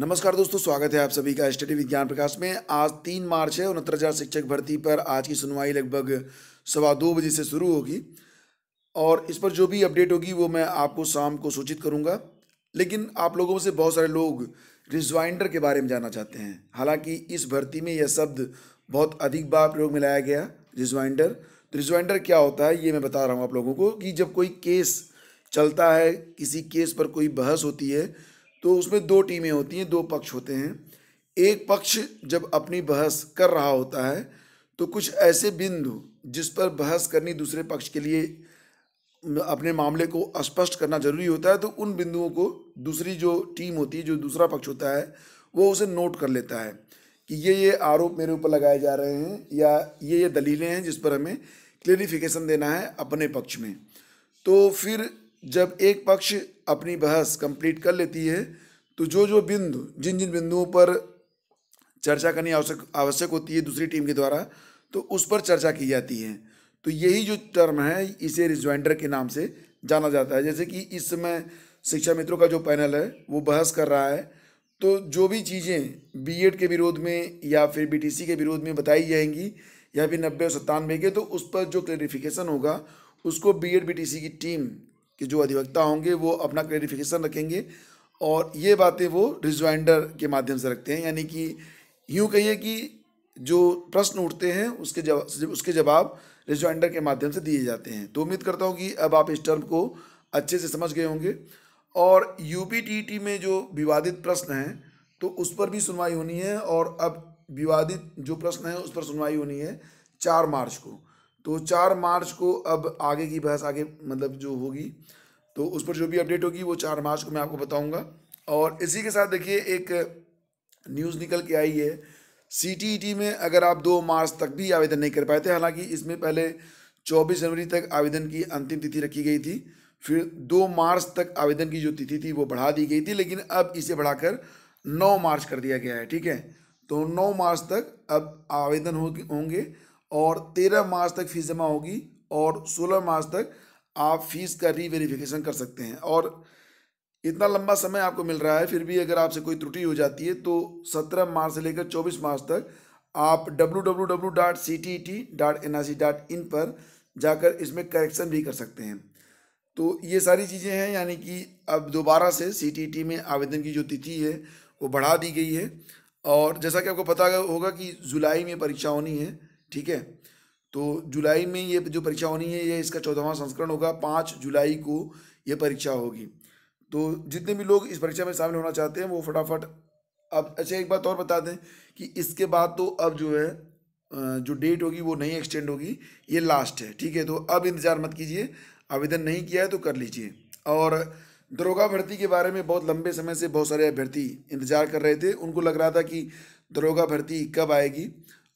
नमस्कार दोस्तों स्वागत है आप सभी का स्टडी विज्ञान प्रकाश में आज तीन मार्च है उनहत्तर हज़ार शिक्षक भर्ती पर आज की सुनवाई लगभग सवा दो बजे से शुरू होगी और इस पर जो भी अपडेट होगी वो मैं आपको शाम को सूचित करूंगा लेकिन आप लोगों में से बहुत सारे लोग रिजवाइंडर के बारे में जानना चाहते हैं हालांकि इस भर्ती में यह शब्द बहुत अधिक बार प्रयोग में लाया गया रिजवाइंडर तो रिजवाइंडर क्या होता है ये मैं बता रहा हूँ आप लोगों को कि जब कोई केस चलता है किसी केस पर कोई बहस होती है तो उसमें दो टीमें होती हैं दो पक्ष होते हैं एक पक्ष जब अपनी बहस कर रहा होता है तो कुछ ऐसे बिंदु जिस पर बहस करनी दूसरे पक्ष के लिए अपने मामले को स्पष्ट करना जरूरी होता है तो उन बिंदुओं को दूसरी जो टीम होती है जो दूसरा पक्ष होता है वो उसे नोट कर लेता है कि ये ये आरोप मेरे ऊपर लगाए जा रहे हैं या ये ये दलीलें हैं जिस पर हमें क्लेरिफिकेशन देना है अपने पक्ष में तो फिर जब एक पक्ष अपनी बहस कंप्लीट कर लेती है तो जो जो बिंदु जिन जिन बिंदुओं पर चर्चा करनी आवश्यक आवश्यक होती है दूसरी टीम के द्वारा तो उस पर चर्चा की जाती है तो यही जो टर्म है इसे रिज्वाइंडर के नाम से जाना जाता है जैसे कि इस समय शिक्षा मित्रों का जो पैनल है वो बहस कर रहा है तो जो भी चीज़ें बीएड के विरोध में या फिर बीटीसी के विरोध में बताई जाएंगी या फिर नब्बे और सत्तानवे के तो उस पर जो क्लेरिफिकेशन होगा उसको बीएड बीटीसी की टीम कि जो अधिवक्ता होंगे वो अपना क्लेरिफिकेशन रखेंगे और ये बातें वो रिज्वाइंडर के माध्यम से रखते हैं यानी कि यूँ कहिए कि जो प्रश्न उठते हैं उसके जवाब उसके जवाब रिज्वाइंडर के माध्यम से दिए जाते हैं तो उम्मीद करता हूँ कि अब आप इस टर्म को अच्छे से समझ गए होंगे और यू में जो विवादित प्रश्न हैं तो उस पर भी सुनवाई होनी है और अब विवादित जो प्रश्न है उस पर सुनवाई होनी है चार मार्च को तो चार मार्च को अब आगे की बहस आगे मतलब जो होगी तो उस पर जो भी अपडेट होगी वो चार मार्च को मैं आपको बताऊंगा और इसी के साथ देखिए एक न्यूज़ निकल के आई है सी e में अगर आप दो मार्च तक भी आवेदन नहीं कर पाए थे हालांकि इसमें पहले चौबीस जनवरी तक आवेदन की अंतिम तिथि रखी गई थी फिर दो मार्च तक आवेदन की जो तिथि थी वो बढ़ा दी गई थी लेकिन अब इसे बढ़ाकर नौ मार्च कर दिया गया है ठीक है तो नौ मार्च तक अब आवेदन होंगे और तेरह मार्च तक फीस जमा होगी और सोलह मार्च तक आप फीस का रीवेरिफिकेशन कर सकते हैं और इतना लंबा समय आपको मिल रहा है फिर भी अगर आपसे कोई त्रुटि हो जाती है तो सत्रह मार्च से लेकर चौबीस मार्च तक आप W W W dot C T E T dot N I C dot in पर जाकर इसमें करेक्शन भी कर सकते हैं तो ये सारी चीज़ें हैं यानी कि अब दोबारा से सी टी ई टी में आवेदन की जो तिथि है वो बढ़ा दी गई है और जैसा कि आपको पता होगा कि जुलाई में परीक्षा होनी है ठीक है तो जुलाई में ये जो परीक्षा होनी है ये इसका चौदहवा संस्करण होगा पाँच जुलाई को ये परीक्षा होगी तो जितने भी लोग इस परीक्षा में शामिल होना चाहते हैं वो फटाफट अब अच्छा एक बात और बता दें कि इसके बाद तो अब जो है जो डेट होगी वो नहीं एक्सटेंड होगी ये लास्ट है ठीक है तो अब इंतज़ार मत कीजिए आवेदन नहीं किया है तो कर लीजिए और दरोगा भर्ती के बारे में बहुत लंबे समय से बहुत सारे अभ्यर्थी इंतजार कर रहे थे उनको लग रहा था कि दरोगा भर्ती कब आएगी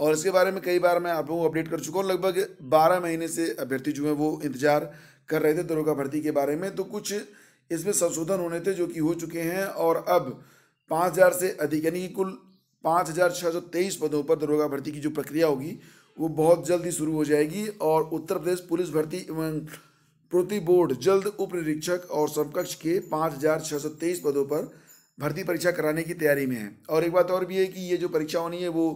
और इसके बारे में कई बार मैं आप लोगों को अपडेट कर चुका हूँ लगभग बारह महीने से अभ्यर्थी जो है वो इंतजार कर रहे थे दरोगा भर्ती के बारे में तो कुछ इसमें संशोधन होने थे जो कि हो चुके हैं और अब पाँच हज़ार से अधिक यानी कि कुल पाँच हज़ार छः सौ तेईस पदों पर दरोगा भर्ती की जो प्रक्रिया होगी वो बहुत जल्दी शुरू हो जाएगी और उत्तर प्रदेश पुलिस भर्ती एवं प्रति बोर्ड जल्द उप निरीक्षक और समकक्ष के पाँच हज़ार छः सौ तेईस पदों पर भर्ती परीक्षा कराने की तैयारी में है और एक बात और भी है कि ये जो परीक्षा होनी है वो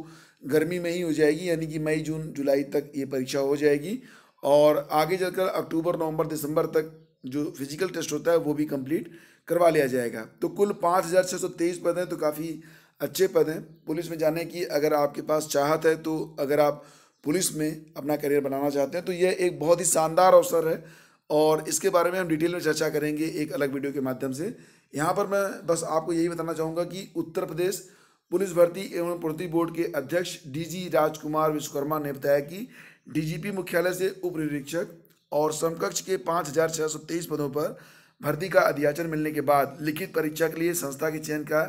गर्मी में ही हो जाएगी यानी कि मई जून जुलाई तक ये परीक्षा हो जाएगी और आगे चलकर अक्टूबर नवंबर दिसंबर तक जो फिजिकल टेस्ट होता है वो भी कंप्लीट करवा लिया जाएगा तो कुल पाँच हज़ार छः सौ तेईस पद हैं तो काफ़ी अच्छे पद हैं पुलिस में जाने की अगर आपके पास चाहत है तो अगर आप पुलिस में अपना करियर बनाना चाहते हैं तो यह एक बहुत ही शानदार अवसर है और इसके बारे में हम डिटेल में चर्चा करेंगे एक अलग वीडियो के माध्यम से यहाँ पर मैं बस आपको यही बताना चाहूँगा कि उत्तर प्रदेश पुलिस भर्ती एवं पूर्ति बोर्ड के अध्यक्ष डीजी राजकुमार विश्वकर्मा ने बताया कि डीजीपी मुख्यालय से उप निरीक्षक और समकक्ष के पाँच हजार छः सौ तेईस पदों पर भर्ती का अध्याचन मिलने के बाद लिखित परीक्षा के लिए संस्था के चयन का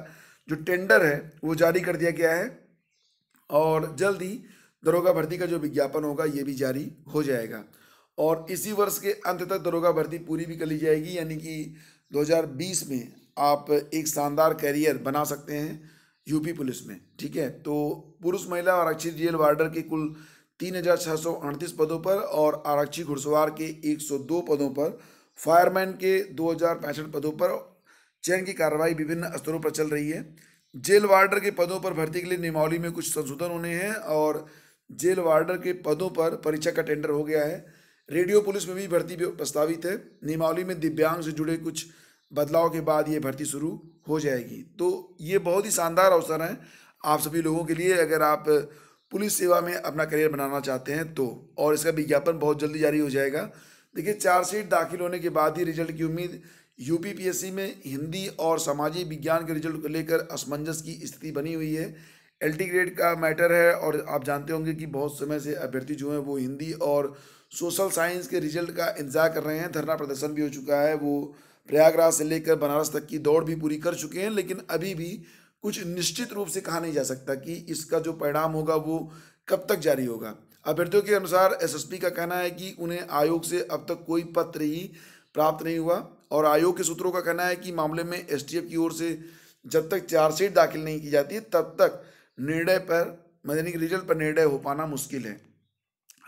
जो टेंडर है वो जारी कर दिया गया है और जल्द ही दरोगा भर्ती का जो विज्ञापन होगा ये भी जारी हो जाएगा और इसी वर्ष के अंत तक दरोगा भर्ती पूरी भी कर ली जाएगी यानी कि 2020 में आप एक शानदार करियर बना सकते हैं यूपी पुलिस में ठीक है तो पुरुष महिला आरक्षित जेल वार्डर के कुल तीन हजार छः सौ अड़तीस पदों पर और आरक्षी घुड़सवार के एक सौ दो पदों पर फायरमैन के दो हजार पैंसठ पदों पर चयन की कार्रवाई विभिन्न स्तरों पर चल रही है जेल वार्डर के पदों पर भर्ती के लिए नियमावली में कुछ संशोधन होने हैं और जेल वार्डर के पदों पर परीक्षा का टेंडर हो गया है रेडियो पुलिस में भी भर्ती प्रस्तावित है नियमावली में दिव्यांग से जुड़े कुछ बदलाव के बाद ये भर्ती शुरू हो जाएगी तो ये बहुत ही शानदार अवसर हैं आप सभी लोगों के लिए अगर आप पुलिस सेवा में अपना करियर बनाना चाहते हैं तो और इसका विज्ञापन बहुत जल्दी जारी हो जाएगा देखिए चार्जशीट दाखिल होने के बाद ही रिजल्ट की उम्मीद यूपीपीएससी में हिंदी और सामाजिक विज्ञान के रिजल्ट को लेकर असमंजस की स्थिति बनी हुई है एल ग्रेड का मैटर है और आप जानते होंगे कि बहुत समय से अभ्यर्थी जो हैं वो हिंदी और सोशल साइंस के रिजल्ट का इंतजार कर रहे हैं धरना प्रदर्शन भी हो चुका है वो प्रयागराज से लेकर बनारस तक की दौड़ भी पूरी कर चुके हैं लेकिन अभी भी कुछ निश्चित रूप से कहा नहीं जा सकता कि इसका जो परिणाम होगा वो कब तक जारी होगा अभ्यर्थियों के अनुसार एसएसपी का कहना है कि उन्हें आयोग से अब तक कोई पत्र ही प्राप्त नहीं हुआ और आयोग के सूत्रों का कहना है कि मामले में एसटीएफ की ओर से जब तक चार्जशीट दाखिल नहीं की जाती तब तक निर्णय पर मतलब रिजल्ट पर निर्णय हो पाना मुश्किल है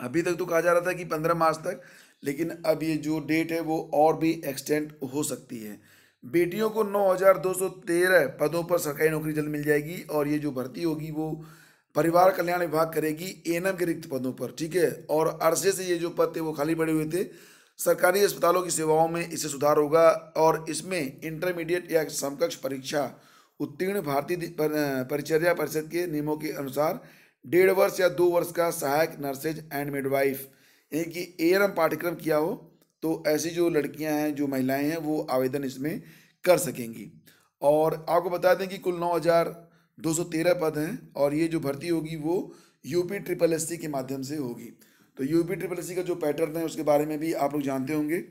अभी तक तो कहा जा रहा था कि पंद्रह मार्च तक लेकिन अब ये जो डेट है वो और भी एक्सटेंड हो सकती है बेटियों को 9,213 पदों पर सरकारी नौकरी जल्द मिल जाएगी और ये जो भर्ती होगी वो परिवार कल्याण विभाग करेगी एनएम के रिक्त पदों पर ठीक है और अरसे से ये जो पद थे वो खाली पड़े हुए थे सरकारी अस्पतालों की सेवाओं में इसे सुधार होगा और इसमें इंटरमीडिएट या समकक्ष परीक्षा उत्तीर्ण भारतीय परिचर्या परिषद के नियमों के अनुसार डेढ़ वर्ष या दो वर्ष का सहायक नर्सेज एंड मिडवाइफ यानी कि एयरम पाठ्यक्रम किया हो तो ऐसी जो लड़कियां हैं जो महिलाएं हैं वो आवेदन इसमें कर सकेंगी और आपको बता दें कि कुल नौ हज़ार दो सौ तेरह पद हैं और ये जो भर्ती होगी वो यूपी ट्रिपल एस के माध्यम से होगी तो यूपी ट्रिपल एस का जो पैटर्न है उसके बारे में भी आप लोग जानते होंगे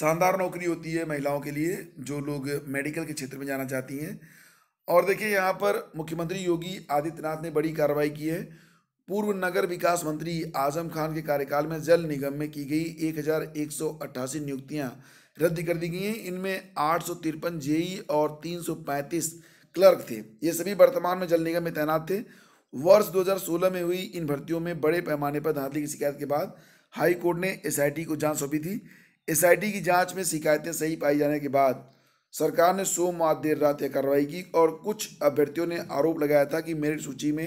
शानदार नौकरी होती है महिलाओं के लिए जो लोग मेडिकल के क्षेत्र में जाना चाहती हैं और देखिए यहाँ पर मुख्यमंत्री योगी आदित्यनाथ ने बड़ी कार्रवाई की है पूर्व नगर विकास मंत्री आजम खान के कार्यकाल में जल निगम में की गई एक हजार एक सौ अट्ठासी नियुक्तियां रद्द कर दी गई हैं इनमें आठ सौ तिरपन जेई और तीन सौ पैंतीस क्लर्क थे ये सभी वर्तमान में जल निगम में तैनात थे वर्ष 2016 में हुई इन भर्तियों में बड़े पैमाने पर धांधली की शिकायत के बाद हाई कोर्ट ने एसआईटी को जांच सौंपी थी एसआईटी की जांच में शिकायतें सही पाई जाने के बाद सरकार ने सोमवार देर रात यह कार्रवाई की और कुछ अभ्यर्थियों ने आरोप लगाया था कि मेरिट सूची में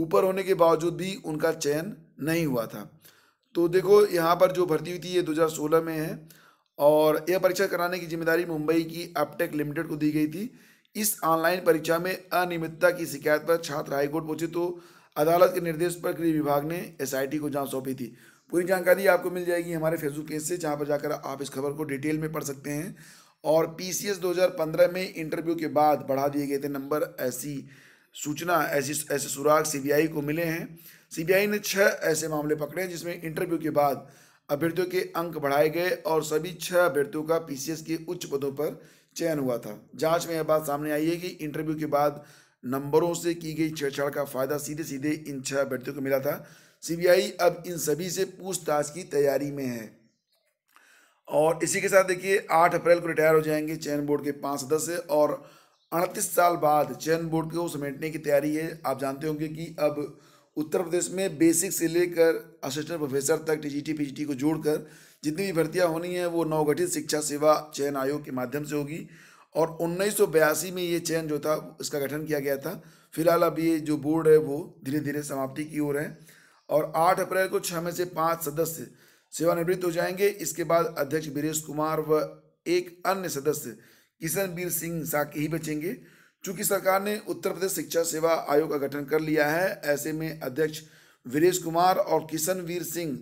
ऊपर होने के बावजूद भी उनका चयन नहीं हुआ था तो देखो यहाँ पर जो भर्ती हुई थी ये 2016 में है और यह परीक्षा कराने की जिम्मेदारी मुंबई की अपटेक लिमिटेड को दी गई थी इस ऑनलाइन परीक्षा में अनियमितता की शिकायत पर छात्र हाईकोर्ट पहुंचे तो अदालत के निर्देश पर गृह विभाग ने एस को जाँच सौंपी थी पूरी जानकारी आपको मिल जाएगी हमारे फेसबुक पेज से जहाँ पर जाकर आप इस खबर को डिटेल में पढ़ सकते हैं और पी सी एस में इंटरव्यू के बाद बढ़ा दिए गए थे नंबर ऐसी सूचना ऐसी ऐसे सुराग सीबीआई को मिले हैं सीबीआई ने छः ऐसे मामले पकड़े हैं जिसमें इंटरव्यू के बाद अभ्यर्थियों के अंक बढ़ाए गए और सभी छः अभ्यर्थियों का पीसीएस के उच्च पदों पर चयन हुआ था जांच में यह बात सामने आई है कि इंटरव्यू के बाद नंबरों से की गई छेड़छाड़ का फायदा सीधे सीधे इन छह अभ्यर्थियों को मिला था सी अब इन सभी से पूछताछ की तैयारी में है और इसी के साथ देखिए आठ अप्रैल को रिटायर हो जाएंगे चयन बोर्ड के पाँच सदस्य और अड़तीस साल बाद चयन बोर्ड को समेटने की तैयारी है आप जानते होंगे कि अब उत्तर प्रदेश में बेसिक से लेकर असिस्टेंट प्रोफेसर तक टीजीटी पीजीटी को जोड़कर जितनी भी भर्तियां होनी है वो नवगठित शिक्षा सेवा चयन आयोग के माध्यम से होगी और उन्नीस में ये चयन जो था इसका गठन किया गया था फिलहाल अब ये जो बोर्ड है वो धीरे धीरे समाप्ति की ओर है और आठ अप्रैल को छः में से पाँच सदस्य सेवानिवृत्त हो जाएंगे इसके बाद अध्यक्ष बीरेश कुमार व एक अन्य सदस्य किशनवीर सिंह साके ही बचेंगे चूंकि सरकार ने उत्तर प्रदेश शिक्षा सेवा आयोग का गठन कर लिया है ऐसे में अध्यक्ष वीरेश कुमार और किशनवीर सिंह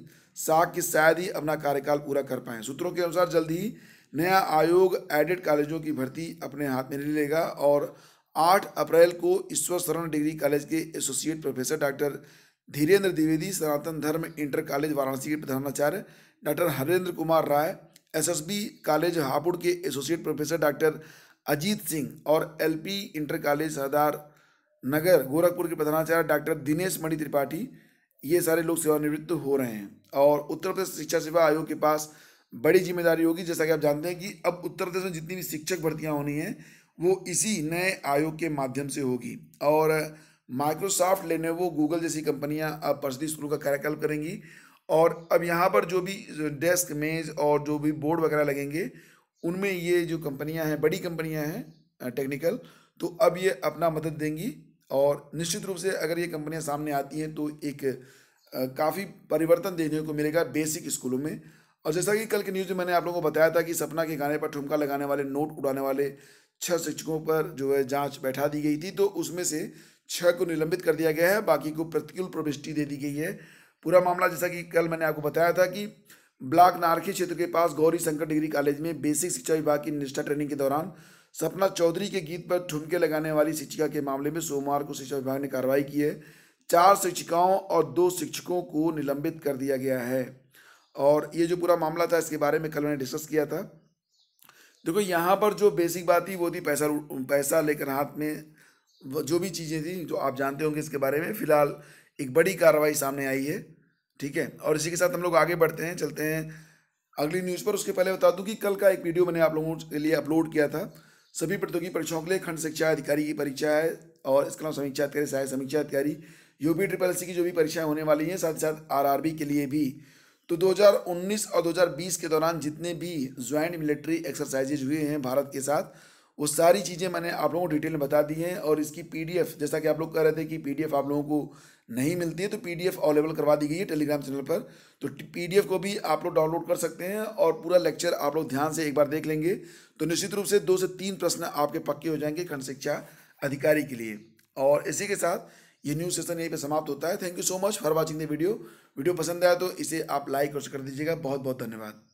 साग की शायद ही अपना कार्यकाल पूरा कर पाए सूत्रों के अनुसार जल्द ही नया आयोग एडेड कॉलेजों की भर्ती अपने हाथ में ले लेगा और 8 अप्रैल को ईश्वर शरण डिग्री कॉलेज के associate professor doctor Dhirendra Dwivedi Sanatan Dharma inter college Varanasi के प्रधानाचार्य doctor Harendra Kumar Rai SSB college Hapur के associate professor doctor Ajit Singh और LP inter college Sardar Nagar Gorakhpur के प्रधानाचार्य डॉक्टर दिनेश मणि त्रिपाठी ये सारे लोग सेवानिवृत्त हो रहे हैं और उत्तर प्रदेश शिक्षा सेवा आयोग के पास बड़ी जिम्मेदारी होगी जैसा कि आप जानते हैं कि अब उत्तर प्रदेश में जितनी भी शिक्षक भर्तियाँ होनी हैं वो इसी नए आयोग के माध्यम से होगी और माइक्रोसॉफ्ट लेने वो गूगल जैसी कंपनियां अब पर्सनली स्कूल का कार्यकाल करेंगी और अब यहाँ पर जो भी डेस्क मेज और जो भी बोर्ड वगैरह लगेंगे उनमें ये जो कंपनियाँ हैं बड़ी कंपनियाँ हैं टेक्निकल तो अब ये अपना मदद देंगी और निश्चित रूप से अगर ये कंपनियाँ सामने आती हैं तो एक काफ़ी परिवर्तन देखने को मिलेगा बेसिक स्कूलों में और जैसा कि कल के न्यूज़ में मैंने आप लोगों को बताया था कि सपना के गाने पर ठुमका लगाने वाले नोट उड़ाने वाले छः शिक्षकों पर जो है जांच बैठा दी गई थी तो उसमें से छः को निलंबित कर दिया गया है बाकी को प्रतिकूल प्रविष्टि दे दी गई है पूरा मामला जैसा कि कल मैंने आपको बताया था कि ब्लॉक नारखी क्षेत्र के पास गौरी शंकर डिग्री कॉलेज में बेसिक शिक्षा विभाग की निष्ठा ट्रेनिंग के दौरान सपना चौधरी के गीत पर ठुमके लगाने वाली शिक्षिका के मामले में सोमवार को शिक्षा विभाग ने कार्रवाई की है चार शिक्षिकाओं और दो शिक्षकों को निलंबित कर दिया गया है और ये जो पूरा मामला था इसके बारे में कल मैंने डिस्कस किया था देखो यहाँ पर जो बेसिक बात थी वो थी पैसा पैसा लेकर हाथ में जो भी चीज़ें थी जो आप जानते होंगे इसके बारे में फिलहाल एक बड़ी कार्रवाई सामने आई है ठीक है और इसी के साथ हम लोग आगे बढ़ते हैं चलते हैं अगली न्यूज़ पर उसके पहले बता दूं कि कल का एक वीडियो मैंने आप लोगों के लिए अपलोड किया था सभी प्रतियोगी परीक्षाओं के लिए खंड शिक्षा अधिकारी की परीक्षा है और इसके अलावा समीक्षा अधिकारी सहायक समीक्षा अधिकारी यूपी ट्रिपल सी की जो भी परीक्षाएं होने वाली हैं साथ ही साथ बी के लिए भी तो 2019 और 2020 के दौरान जितने भी ज्वाइंट मिलिट्री एक्सरसाइजेज हुए हैं भारत के साथ वो सारी चीज़ें मैंने आप लोगों को डिटेल में बता दी हैं और इसकी पीडीएफ जैसा कि आप लोग कह रहे थे कि पीडीएफ आप लोगों को नहीं मिलती है तो एफ अवेलेबल करवा दी गई है टेलीग्राम चैनल पर तो एफ को भी आप लोग डाउनलोड कर सकते हैं और पूरा लेक्चर आप लोग ध्यान से एक बार देख लेंगे तो निश्चित रूप से दो से तीन प्रश्न आपके पक्के हो जाएंगे खंड शिक्षा अधिकारी के लिए और इसी के साथ ये न्यूज़ सेशन यहीं पर समाप्त होता है thank you so much for watching the video video पसंद आया तो इसे आप लाइक और कर दीजिएगा बहुत बहुत धन्यवाद